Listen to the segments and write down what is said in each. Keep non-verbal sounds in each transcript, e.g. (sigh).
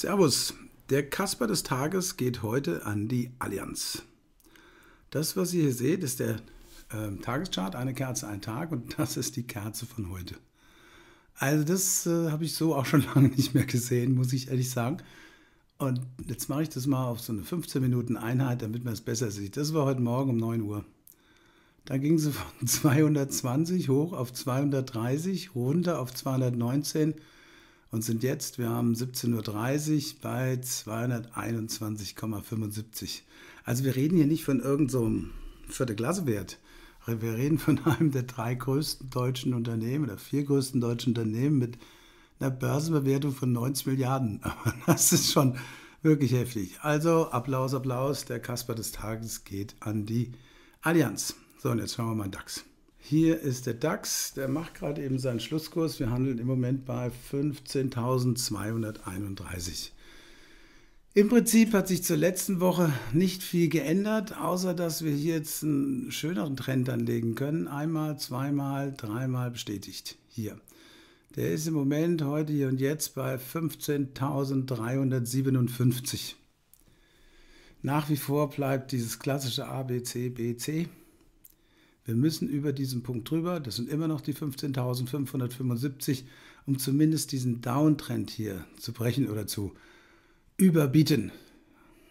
Servus, der Kasper des Tages geht heute an die Allianz. Das, was ihr hier seht, ist der äh, Tageschart, eine Kerze, ein Tag und (laughs) das ist die Kerze von heute. Also das äh, habe ich so auch schon (laughs) lange nicht mehr gesehen, muss ich ehrlich sagen. Und jetzt mache ich das mal auf so eine 15 Minuten Einheit, damit man es besser sieht. Das war heute Morgen um 9 Uhr. Da ging sie von 220 (laughs) hoch auf 230, runter auf 219 und sind jetzt, wir haben 17.30 Uhr bei 221,75. Also wir reden hier nicht von irgendeinem so Viertelklassewert. Wir reden von einem der drei größten deutschen Unternehmen oder vier größten deutschen Unternehmen mit einer Börsenbewertung von 90 Milliarden. (laughs) Aber das ist schon wirklich heftig. Also Applaus, Applaus. Der Kasper des Tages geht an die Allianz. So, und jetzt schauen wir mal DAX. Hier ist der DAX, der macht gerade eben seinen Schlusskurs. Wir handeln im Moment bei 15.231. Im Prinzip hat sich zur letzten Woche nicht viel geändert, außer dass wir hier jetzt einen schöneren Trend anlegen können. Einmal, zweimal, dreimal bestätigt. Hier. Der ist im Moment heute hier und jetzt bei 15.357. Nach wie vor bleibt dieses klassische ABCBC. BC. Wir müssen über diesen Punkt drüber, das sind immer noch die 15.575, um zumindest diesen Downtrend hier zu brechen oder zu überbieten.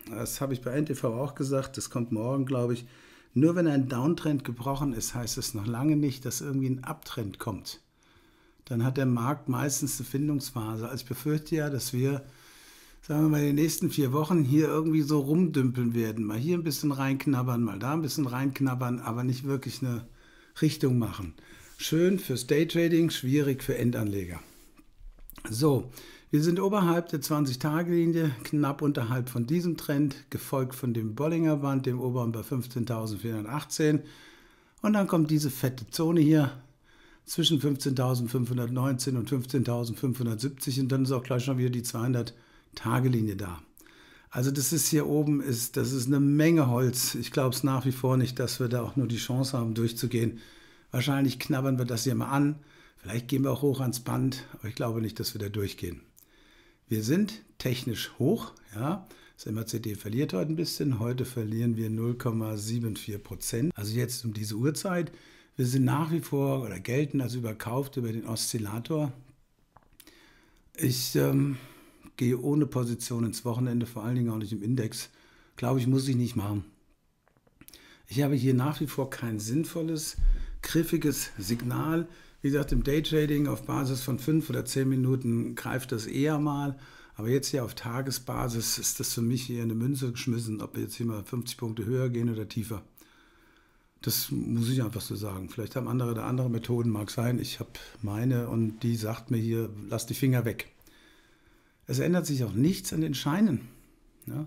Das habe ich bei NTV auch gesagt, das kommt morgen, glaube ich. Nur wenn ein Downtrend gebrochen ist, heißt es noch lange nicht, dass irgendwie ein Abtrend kommt. Dann hat der Markt meistens eine Findungsphase. Also ich befürchte ja, dass wir sagen wir mal, die nächsten vier Wochen hier irgendwie so rumdümpeln werden. Mal hier ein bisschen reinknabbern, mal da ein bisschen reinknabbern, aber nicht wirklich eine Richtung machen. Schön fürs Daytrading, schwierig für Endanleger. So, wir sind oberhalb der 20-Tage-Linie, knapp unterhalb von diesem Trend, gefolgt von dem Bollinger Band, dem oberen bei 15.418. Und dann kommt diese fette Zone hier zwischen 15.519 und 15.570 und dann ist auch gleich schon wieder die 200 Tagelinie da. Also das ist hier oben, ist, das ist eine Menge Holz. Ich glaube es nach wie vor nicht, dass wir da auch nur die Chance haben, durchzugehen. Wahrscheinlich knabbern wir das hier mal an. Vielleicht gehen wir auch hoch ans Band, aber ich glaube nicht, dass wir da durchgehen. Wir sind technisch hoch. Ja. Das MACD verliert heute ein bisschen. Heute verlieren wir 0,74 Prozent. Also jetzt um diese Uhrzeit. Wir sind nach wie vor oder gelten als überkauft über den Oszillator. Ich... Ähm, gehe ohne Position ins Wochenende, vor allen Dingen auch nicht im Index. Glaube ich, muss ich nicht machen. Ich habe hier nach wie vor kein sinnvolles, griffiges Signal. Wie gesagt, im Daytrading auf Basis von fünf oder zehn Minuten greift das eher mal. Aber jetzt hier auf Tagesbasis ist das für mich hier eine Münze geschmissen, ob wir jetzt hier mal 50 Punkte höher gehen oder tiefer. Das muss ich einfach so sagen. Vielleicht haben andere da andere Methoden, mag sein. Ich habe meine und die sagt mir hier, lass die Finger weg. Es ändert sich auch nichts an den Scheinen. Ja,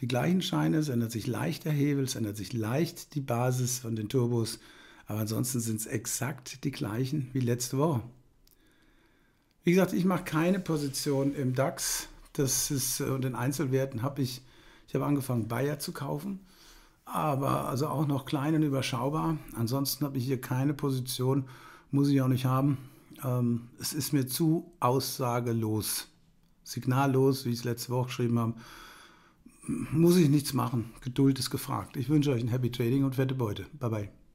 die gleichen Scheine, es ändert sich leicht der Hebel, es ändert sich leicht die Basis von den Turbos, aber ansonsten sind es exakt die gleichen wie letzte Woche. Wie gesagt, ich mache keine Position im DAX. Das ist, äh, und in Einzelwerten habe ich, ich habe angefangen, Bayer zu kaufen, aber also auch noch klein und überschaubar. Ansonsten habe ich hier keine Position, muss ich auch nicht haben. Ähm, es ist mir zu aussagelos signallos, wie ich es letzte Woche geschrieben habe, muss ich nichts machen. Geduld ist gefragt. Ich wünsche euch ein Happy Trading und fette Beute. Bye bye.